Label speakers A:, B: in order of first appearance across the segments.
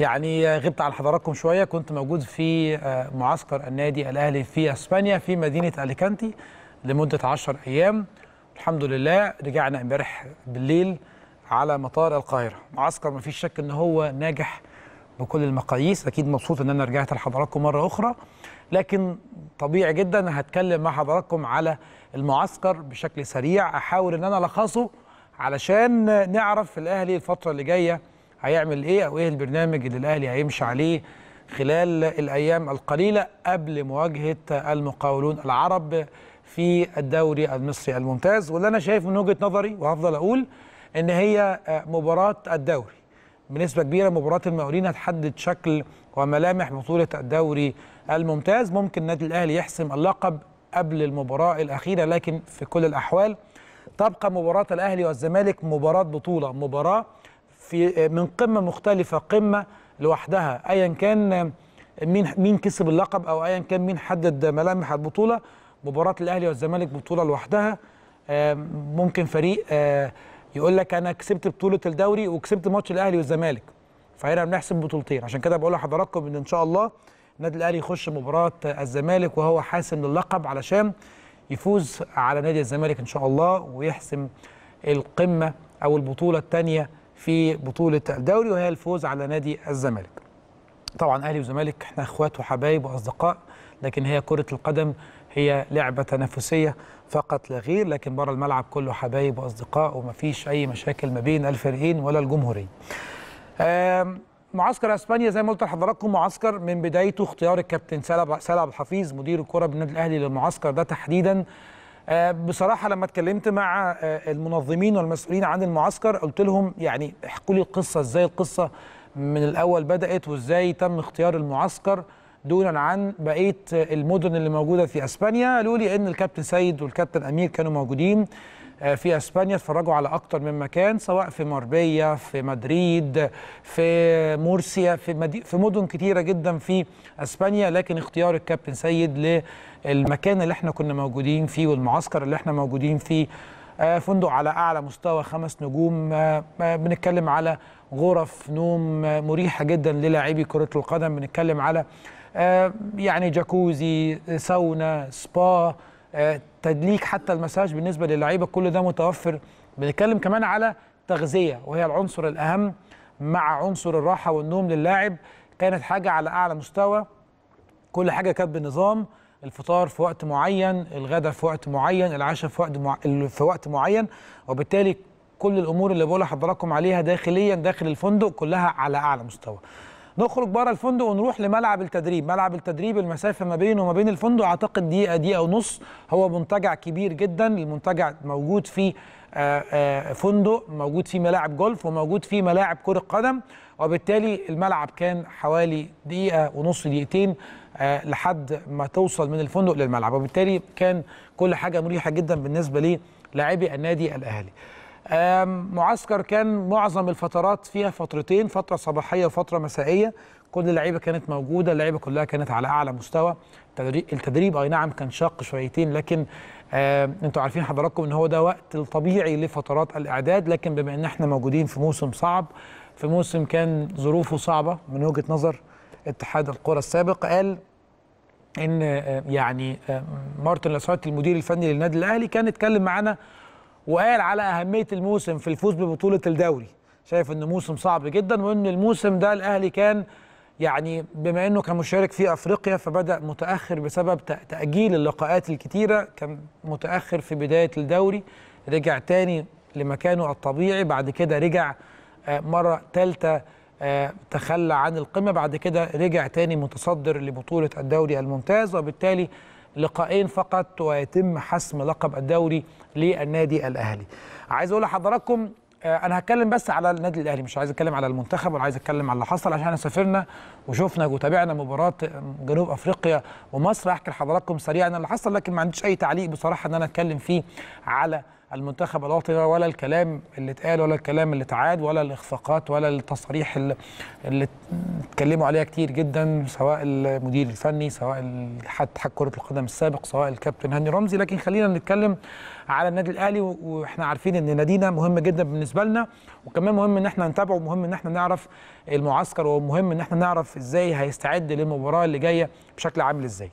A: يعني غبت عن حضراتكم شويه كنت موجود في آه، معسكر النادي الاهلي في اسبانيا في مدينه اليكانتي لمده 10 ايام الحمد لله رجعنا امبارح بالليل على مطار القاهره معسكر ما فيش شك ان هو ناجح بكل المقاييس اكيد مبسوط ان انا رجعت لحضراتكم مره اخرى لكن طبيعي جدا هتكلم مع حضراتكم على المعسكر بشكل سريع احاول ان انا الخصه علشان نعرف الاهلي الفتره اللي جايه هيعمل ايه او ايه البرنامج اللي الاهلي هيمشي عليه خلال الايام القليله قبل مواجهه المقاولون العرب في الدوري المصري الممتاز واللي انا شايف من وجهه نظري وهفضل اقول ان هي آه، مباراه الدوري بنسبه كبيره مباراه المقاولين هتحدد شكل وملامح بطوله الدوري الممتاز ممكن النادي الاهلي يحسم اللقب قبل المباراه الاخيره لكن في كل الاحوال تبقى مباراه الاهلي والزمالك مباراه بطوله مباراه في آه، من قمه مختلفه قمه لوحدها ايا كان آه، مين مين كسب اللقب او ايا كان مين حدد ملامح البطوله مباراه الاهلي والزمالك بطوله لوحدها آه، ممكن فريق يقول لك انا كسبت بطوله الدوري وكسبت ماتش الاهلي والزمالك فهنا بنحسب بطولتين عشان كده بقول لحضراتكم ان ان شاء الله النادي الاهلي يخش مباراه الزمالك وهو حاسم اللقب علشان يفوز على نادي الزمالك ان شاء الله ويحسم القمه او البطوله الثانيه في بطولة الدوري وهي الفوز على نادي الزمالك طبعا أهلي وزمالك احنا اخوات وحبايب وأصدقاء لكن هي كرة القدم هي لعبة تنافسية فقط لا غير لكن بره الملعب كله حبايب وأصدقاء ومفيش أي مشاكل ما بين الفريقين ولا الجمهورية معسكر اسبانيا زي ما قلت لحضراتكم معسكر من بدايته اختيار الكابتن سالم عبد الحفيظ مدير الكره بالنادي الاهلي للمعسكر ده تحديدا آه، بصراحه لما اتكلمت مع آه، المنظمين والمسؤولين عن المعسكر قلت لهم يعني احكوا لي القصه ازاي القصه من الاول بدات وازاي تم اختيار المعسكر دونا عن بقيه آه، المدن اللي موجوده في اسبانيا قالوا لي ان الكابتن سيد والكابتن امير كانوا موجودين آه، في اسبانيا اتفرجوا على اكتر من مكان سواء في ماربيا في مدريد في مورسيا في مدي... في مدن كتيره جدا في اسبانيا لكن اختيار الكابتن سيد للمكان اللي احنا كنا موجودين فيه والمعسكر اللي احنا موجودين فيه آه، فندق على اعلى مستوى خمس نجوم آه، بنتكلم على غرف نوم مريحه جدا للاعبي كره القدم بنتكلم على يعني جاكوزي ساونا سبا تدليك حتى المساج بالنسبه للعيبه كل ده متوفر بنتكلم كمان على تغذيه وهي العنصر الاهم مع عنصر الراحه والنوم للاعب كانت حاجه على اعلى مستوى كل حاجه كانت بنظام الفطار في وقت معين الغداء في وقت معين العشاء في وقت مع... في وقت معين وبالتالي كل الامور اللي بقول لحضراتكم عليها داخليا داخل الفندق كلها على اعلى مستوى نخرج بره الفندق ونروح لملعب التدريب ملعب التدريب المسافه ما بينه وما بين الفندق اعتقد دقيقه دقيقه ونص هو منتجع كبير جدا المنتجع موجود فيه آه، آه، فندق موجود فيه ملاعب جولف وموجود فيه ملاعب كره قدم وبالتالي الملعب كان حوالي دقيقه ونص دقيقتين آه، لحد ما توصل من الفندق للملعب وبالتالي كان كل حاجه مريحه جدا بالنسبه للاعبي النادي الاهلي معسكر كان معظم الفترات فيها فترتين فتره صباحيه وفتره مسائيه كل اللعيبه كانت موجوده اللعيبه كلها كانت على اعلى مستوى التدريب اي نعم كان شاق شويتين لكن آه انتوا عارفين حضراتكم ان هو ده وقت الطبيعي لفترات الاعداد لكن بما ان احنا موجودين في موسم صعب في موسم كان ظروفه صعبه من وجهه نظر اتحاد الكره السابق قال ان يعني مارتن لاسعود المدير الفني للنادي الاهلي كان اتكلم معانا وقال على اهميه الموسم في الفوز ببطوله الدوري شايف ان موسم صعب جدا وان الموسم ده الاهلي كان يعني بما انه كان مشارك في افريقيا فبدا متاخر بسبب تاجيل اللقاءات الكتيره كان متاخر في بدايه الدوري رجع تاني لمكانه الطبيعي بعد كده رجع آه، مره ثالثه آه، تخلى عن القمه بعد كده رجع تاني متصدر لبطوله الدوري الممتاز وبالتالي لقاءين فقط ويتم حسم لقب الدوري للنادي الاهلي عايز اقول لحضراتكم آه، انا هتكلم بس على النادي الاهلي مش عايز اتكلم على المنتخب ولا عايز اتكلم على اللي حصل عشان احنا سافرنا وشفنا وتابعنا مباراه جنوب افريقيا ومصر هحكي لحضراتكم سريعا اللي حصل لكن ما عنديش اي تعليق بصراحه ان انا اتكلم فيه على المنتخب الوطني ولا الكلام اللي اتقال ولا الكلام اللي اتعاد ولا الاخفاقات ولا التصاريح اللي, اتكلموا عليها كتير جدا سواء المدير الفني سواء حتى كره القدم السابق سواء الكابتن هاني رمزي لكن خلينا نتكلم على النادي الاهلي واحنا عارفين ان نادينا مهم جدا بالنسبه لنا وكمان مهم ان احنا نتابعه ومهم ان احنا نعرف المعسكر ومهم ان احنا نعرف ازاي هيستعد للمباراه اللي جايه بشكل عامل ازاي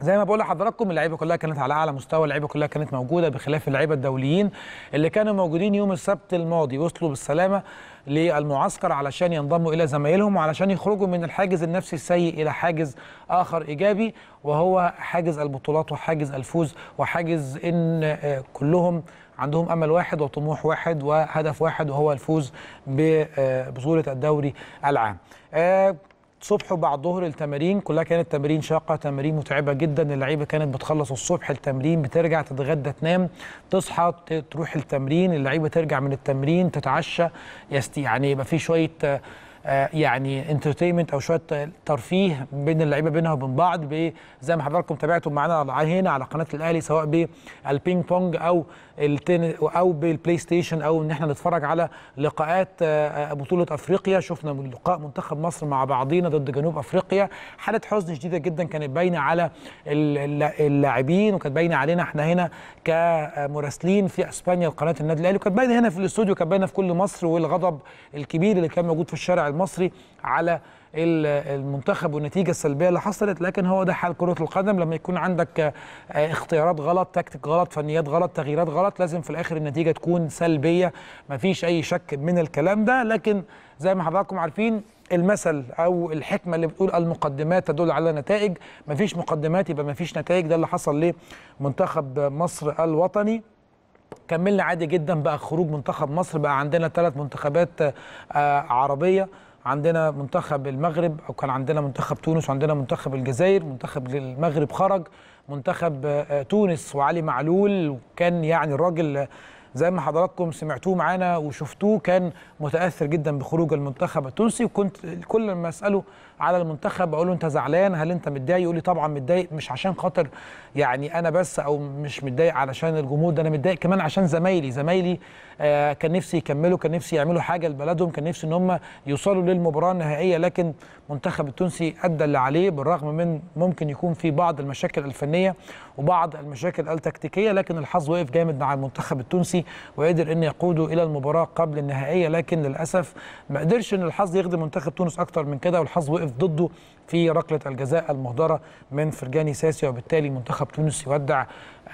A: زي ما بقول لحضراتكم اللعيبه كلها كانت على اعلى مستوى اللعيبه كلها كانت موجوده بخلاف اللعيبه الدوليين اللي كانوا موجودين يوم السبت الماضي وصلوا بالسلامه للمعسكر علشان ينضموا الى زمايلهم وعلشان يخرجوا من الحاجز النفسي السيء الى حاجز اخر ايجابي وهو حاجز البطولات وحاجز الفوز وحاجز ان آه، كلهم عندهم امل واحد وطموح واحد وهدف واحد وهو الفوز ببطوله آه، الدوري العام آه، صبح وبعد ظهر التمارين كلها كانت تمارين شاقه تمارين متعبه جدا اللعيبه كانت بتخلص الصبح التمرين بترجع تتغدى تنام تصحى تروح التمرين اللعيبه ترجع من التمرين تتعشى يعني يبقى في شويه آه، يعني انترتينمنت او شويه ترفيه بين اللعيبه بينها وبين بعض زي ما حضراتكم تابعتوا معانا هنا على قناه الاهلي سواء بالبينج بونج او التن او بالبلاي ستيشن او ان احنا نتفرج على لقاءات آه، آه، بطوله افريقيا شفنا لقاء منتخب مصر مع بعضينا ضد جنوب افريقيا حاله حزن شديده جدا كانت باينه على اللاعبين وكانت باينه علينا احنا هنا كمراسلين في اسبانيا وقناه النادي الاهلي وكانت باينه هنا في الاستوديو كانت باينه في كل مصر والغضب الكبير اللي كان موجود في الشارع المصري على المنتخب والنتيجه السلبيه اللي حصلت لكن هو ده حال كره القدم لما يكون عندك آه، اختيارات غلط تكتيك غلط فنيات غلط تغييرات غلط لازم في الاخر النتيجه تكون سلبيه مفيش اي شك من الكلام ده لكن زي ما حضراتكم عارفين المثل او الحكمه اللي بتقول المقدمات تدل على نتائج مفيش مقدمات يبقى مفيش نتائج ده اللي حصل لمنتخب مصر الوطني كملنا عادي جدا بقى خروج منتخب مصر بقى عندنا ثلاث منتخبات آه، عربيه عندنا منتخب المغرب او كان عندنا منتخب تونس وعندنا منتخب الجزائر منتخب المغرب خرج منتخب آه، آه، تونس وعلي معلول وكان يعني الراجل آه، زي ما حضراتكم سمعتوه معانا وشفتوه كان متاثر جدا بخروج المنتخب التونسي وكنت كل ما اساله على المنتخب اقول له انت زعلان هل انت متضايق يقول لي طبعا متضايق مش عشان خاطر يعني انا بس او مش متضايق علشان الجمهور ده انا متضايق كمان عشان زمايلي زمايلي آه كان نفسي يكملوا كان نفسي يعملوا حاجه لبلدهم كان نفسي ان هم يوصلوا للمباراه النهائيه لكن المنتخب التونسي ادى اللي عليه بالرغم من ممكن يكون في بعض المشاكل الفنيه وبعض المشاكل التكتيكيه لكن الحظ وقف جامد مع المنتخب التونسي وقدر ان يقوده الى المباراه قبل النهائيه لكن للاسف ما قدرش ان الحظ يخدم منتخب تونس اكتر من كده والحظ وقف الهدف ضده في ركلة الجزاء المهدرة من فرجاني ساسي وبالتالي منتخب تونس يودع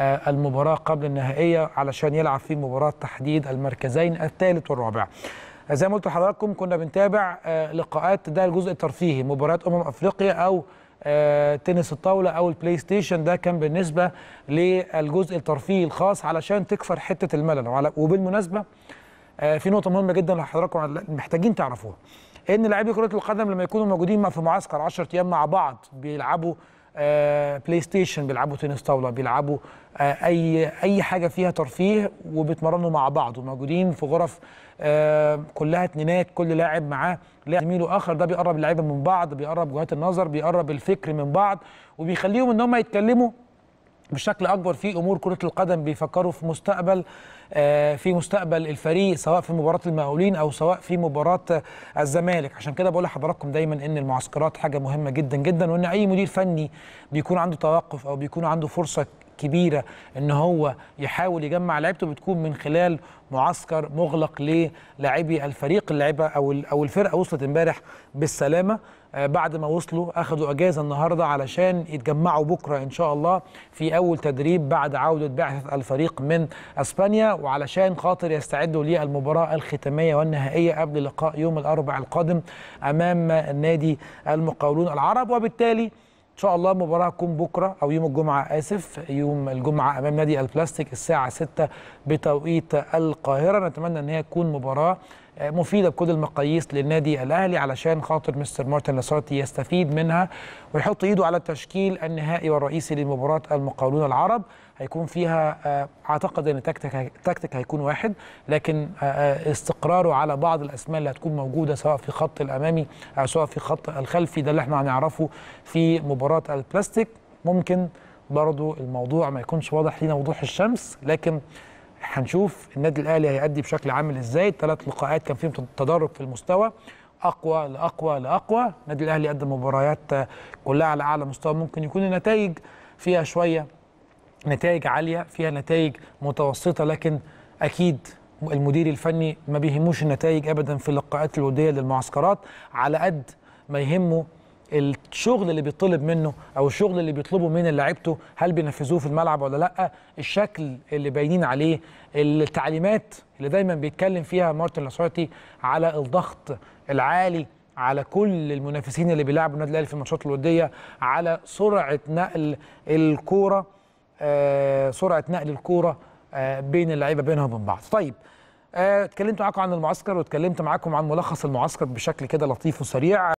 A: آه، المباراة قبل النهائية علشان يلعب في مباراة تحديد المركزين الثالث والرابع آه، زي ما قلت لحضراتكم كنا بنتابع آه، لقاءات ده الجزء الترفيهي مباريات أمم أفريقيا أو تنس الطاولة أو البلاي ستيشن ده كان بالنسبة للجزء الترفيهي الخاص علشان تكسر حتة الملل وبالمناسبة في نقطة مهمة جدا لحضراتكم محتاجين تعرفوها ان لاعبي كره القدم لما يكونوا موجودين في معسكر 10 ايام مع بعض بيلعبوا بلاي آه، ستيشن بيلعبوا تنس طاوله بيلعبوا آه، اي اي حاجه فيها ترفيه وبيتمرنوا مع بعض وموجودين في غرف آه، كلها اتنينات كل لاعب معاه لاعب زميله اخر ده بيقرب اللعيبه من بعض بيقرب وجهات النظر بيقرب الفكر من بعض وبيخليهم ان هم يتكلموا بشكل اكبر في امور كره القدم بيفكروا في مستقبل آه، في مستقبل الفريق سواء في مباراه المقاولين او سواء في مباراه الزمالك عشان كده بقول لحضراتكم دايما ان المعسكرات حاجه مهمه جدا جدا وان اي مدير فني بيكون عنده توقف او بيكون عنده فرصه كبيره ان هو يحاول يجمع لعيبته بتكون من خلال معسكر مغلق للاعبي الفريق اللعيبه او او الفرقه وصلت امبارح بالسلامه آه، بعد ما وصلوا اخذوا اجازه النهارده علشان يتجمعوا بكره ان شاء الله في اول تدريب بعد عوده بعثه الفريق من اسبانيا وعلشان خاطر يستعدوا للمباراه الختاميه والنهائيه قبل لقاء يوم الاربعاء القادم امام نادي المقاولون العرب وبالتالي شاء الله مباراه تكون بكره او يوم الجمعه اسف يوم الجمعه امام نادي البلاستيك الساعه 6 بتوقيت القاهره نتمنى ان هي تكون مباراه آه، مفيده بكل المقاييس للنادي الاهلي علشان خاطر مستر مارتن لاسارتي يستفيد منها ويحط ايده على التشكيل النهائي والرئيسي لمباراه المقاولون العرب هيكون فيها آه، اعتقد ان التكتيك التكتيك هيكون واحد لكن آه، آه، استقراره على بعض الاسماء اللي هتكون موجوده سواء في خط الامامي او سواء في خط الخلفي ده اللي احنا هنعرفه في مباراه البلاستيك ممكن برضو الموضوع ما يكونش واضح لينا وضوح الشمس لكن هنشوف النادي الاهلي هيأدي بشكل عامل ازاي الثلاث لقاءات كان فيهم تدرج في المستوى اقوى لاقوى لاقوى النادي الاهلي قدم مباريات كلها على اعلى مستوى ممكن يكون النتائج فيها شويه نتائج عاليه فيها نتائج متوسطه لكن اكيد المدير الفني ما بيهموش النتائج ابدا في اللقاءات الوديه للمعسكرات على قد ما يهمه الشغل اللي بيطلب منه او الشغل اللي بيطلبه من لعيبته هل بينفذوه في الملعب ولا لا الشكل اللي باينين عليه التعليمات اللي دايما بيتكلم فيها مارتن لاسورتي على الضغط العالي على كل المنافسين اللي بيلعبوا النادي الاهلي في الماتشات الوديه على سرعه نقل الكوره آه، سرعه نقل الكوره آه، بين اللعيبه بينهم وبين بعض طيب آه، اتكلمت معاكم عن المعسكر واتكلمت معاكم عن ملخص المعسكر بشكل كده لطيف وسريع